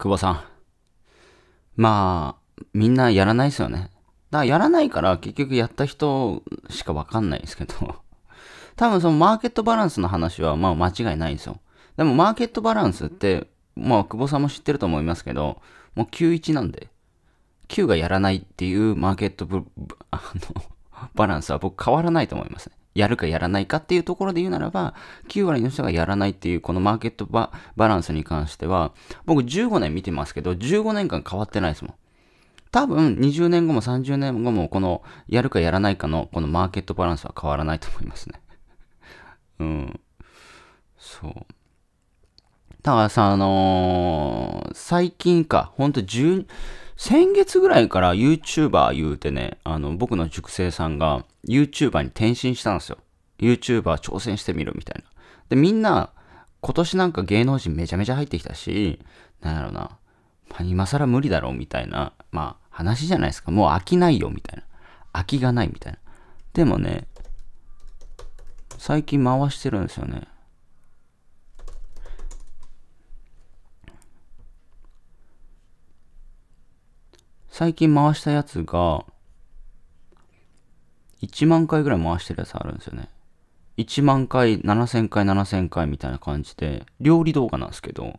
久保さん。まあ、みんなやらないですよね。だからやらないから結局やった人しかわかんないですけど。多分そのマーケットバランスの話はまあ間違いないんですよ。でもマーケットバランスって、まあ久保さんも知ってると思いますけど、もう91なんで、9がやらないっていうマーケットあの、バランスは僕変わらないと思いますね。やるかやらないかっていうところで言うならば、9割の人がやらないっていうこのマーケットバランスに関しては、僕15年見てますけど、15年間変わってないですもん。多分20年後も30年後もこのやるかやらないかのこのマーケットバランスは変わらないと思いますね。うん。そう。たださ、あのー、最近か、ほんと10、先月ぐらいから YouTuber 言うてね、あの、僕の塾生さんが YouTuber に転身したんですよ。YouTuber 挑戦してみるみたいな。で、みんな、今年なんか芸能人めちゃめちゃ入ってきたし、なんやろうな、まあ、今更無理だろうみたいな、まあ話じゃないですか。もう飽きないよみたいな。飽きがないみたいな。でもね、最近回してるんですよね。最近回したやつが、1万回ぐらい回してるやつあるんですよね。1万回、7000回、7000回みたいな感じで、料理動画なんですけど、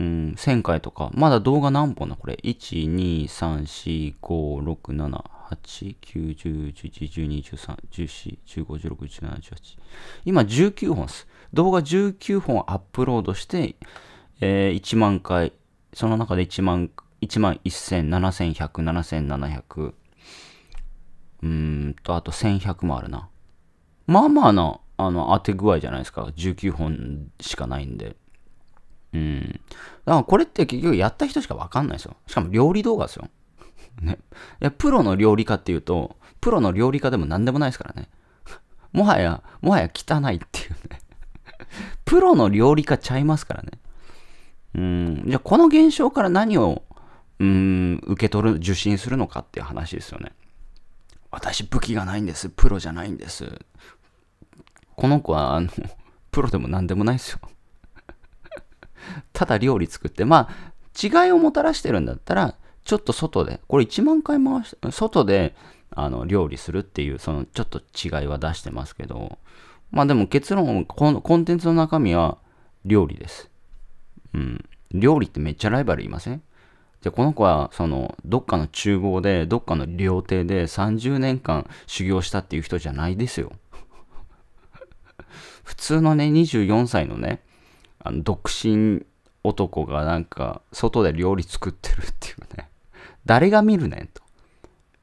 うん、1000回とか、まだ動画何本だこれ。1、2、3、4、5、6、7、8、9、10、11、12、13、14、15、16、17、18。今19本っす。動画19本アップロードして、えー、1万回、その中で1万1万1000、7100、7700。うーんと、あと1100もあるな。まあまあな、あの、当て具合じゃないですか。19本しかないんで。うん。だからこれって結局やった人しかわかんないですよ。しかも料理動画ですよ。ね。いや、プロの料理家っていうと、プロの料理家でも何でもないですからね。もはや、もはや汚いっていうね。プロの料理家ちゃいますからね。うん。じゃあ、この現象から何をうん、受け取る、受信するのかっていう話ですよね。私武器がないんです。プロじゃないんです。この子は、あの、プロでも何でもないですよ。ただ料理作って、まあ、違いをもたらしてるんだったら、ちょっと外で、これ1万回回し、て、外で、あの、料理するっていう、その、ちょっと違いは出してますけど、まあでも結論、このコンテンツの中身は料理です。うん。料理ってめっちゃライバルいませんで、この子は、その、どっかの厨房で、どっかの料亭で30年間修行したっていう人じゃないですよ。普通のね、24歳のね、あの独身男がなんか、外で料理作ってるっていうね。誰が見るねんと。い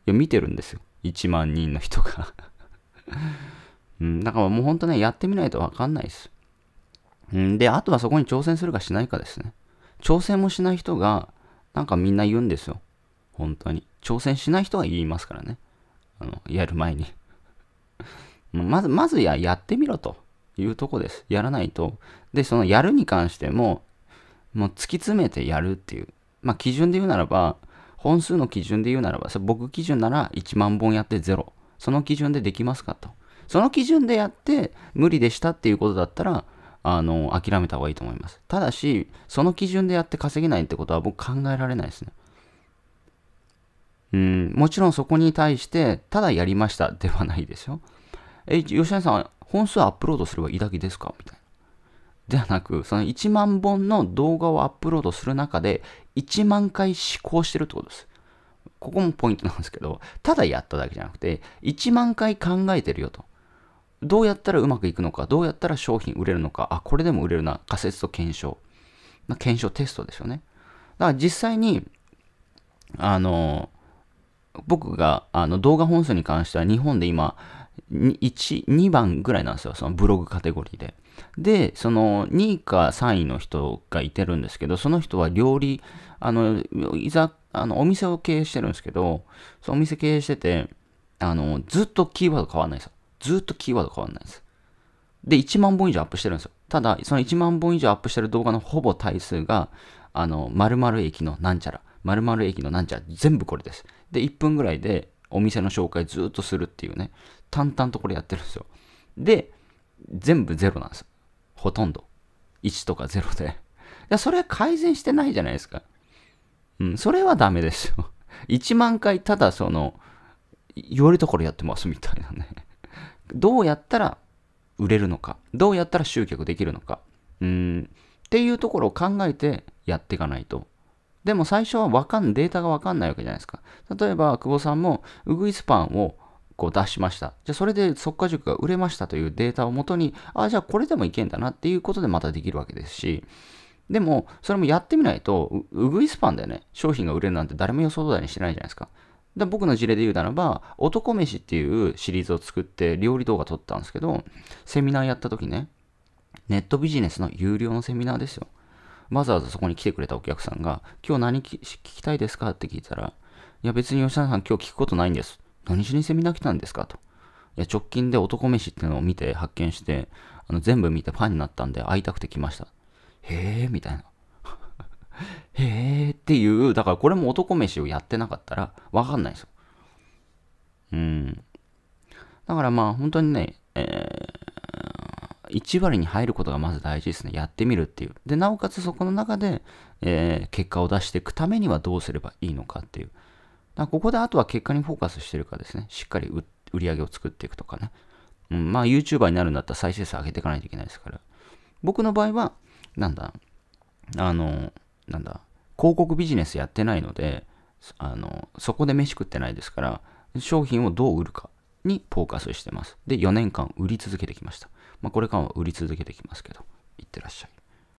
や、見てるんですよ。1万人の人が うん、だからもうほんとね、やってみないとわかんないです。うん、で、あとはそこに挑戦するかしないかですね。挑戦もしない人が、なんかみんな言うんですよ。本当に。挑戦しない人は言いますからね。あの、やる前に まず、まずや、やってみろというとこです。やらないと。で、そのやるに関しても、もう突き詰めてやるっていう。まあ、基準で言うならば、本数の基準で言うならば、僕基準なら1万本やって0。その基準でできますかと。その基準でやって無理でしたっていうことだったら、あの、諦めた方がいいと思います。ただし、その基準でやって稼げないってことは僕考えられないですね。うん、もちろんそこに対して、ただやりましたではないですよ。え、吉谷さん、本数アップロードすればいいだけですかみたいな。ではなく、その1万本の動画をアップロードする中で、1万回試行してるってことです。ここもポイントなんですけど、ただやっただけじゃなくて、1万回考えてるよと。どうやったらうまくいくのか、どうやったら商品売れるのか、あ、これでも売れるな、仮説と検証。まあ、検証テストですよね。だから実際に、あの、僕があの動画本数に関しては日本で今、1、2番ぐらいなんですよ、そのブログカテゴリーで。で、その2位か3位の人がいてるんですけど、その人は料理、あの、いざ、あの、お店を経営してるんですけど、そのお店経営してて、あの、ずっとキーワード変わんないですよ。ずっとキーワード変わんないんです。で、1万本以上アップしてるんですよ。ただ、その1万本以上アップしてる動画のほぼ対数が、あの、〇〇駅のなんちゃら、〇〇駅のなんちゃら、全部これです。で、1分ぐらいでお店の紹介ずっとするっていうね、淡々とこれやってるんですよ。で、全部ゼロなんですよ。ほとんど。1とか0で。いや、それ改善してないじゃないですか。うん、それはダメですよ。1万回ただその、よりたころやってますみたいなね。どうやったら売れるのか、どうやったら集客できるのか、うん、っていうところを考えてやっていかないと。でも最初はわかん、データがわかんないわけじゃないですか。例えば、久保さんも、うぐいスパンをこう出しました。じゃあ、それで速果塾が売れましたというデータをもとに、ああ、じゃあこれでもいけんだなっていうことでまたできるわけですし、でも、それもやってみないと、うぐいスパンでね、商品が売れるなんて誰も予想だにしてないじゃないですか。で僕の事例で言うならば、男飯っていうシリーズを作って料理動画撮ったんですけど、セミナーやった時ね、ネットビジネスの有料のセミナーですよ。わざわざそこに来てくれたお客さんが、今日何聞きたいですかって聞いたら、いや別に吉田さん今日聞くことないんです。何しにセミナー来たんですかと。いや直近で男飯っていうのを見て発見して、あの全部見てファンになったんで会いたくて来ました。へえ、みたいな。へえっていう、だからこれも男飯をやってなかったらわかんないですよ。うん。だからまあ本当にね、えー、1割に入ることがまず大事ですね。やってみるっていう。で、なおかつそこの中で、えー、結果を出していくためにはどうすればいいのかっていう。だここであとは結果にフォーカスしてるかですね。しっかり売り上げを作っていくとかね。うん、まあ YouTuber になるんだったら再生数上げていかないといけないですから。僕の場合は、なんだ、あの、なんだ、広告ビジネスやってないので、あの、そこで飯食ってないですから、商品をどう売るかにフォーカスしてます。で、4年間売り続けてきました。まあ、これからは売り続けてきますけど、いってらっしゃい。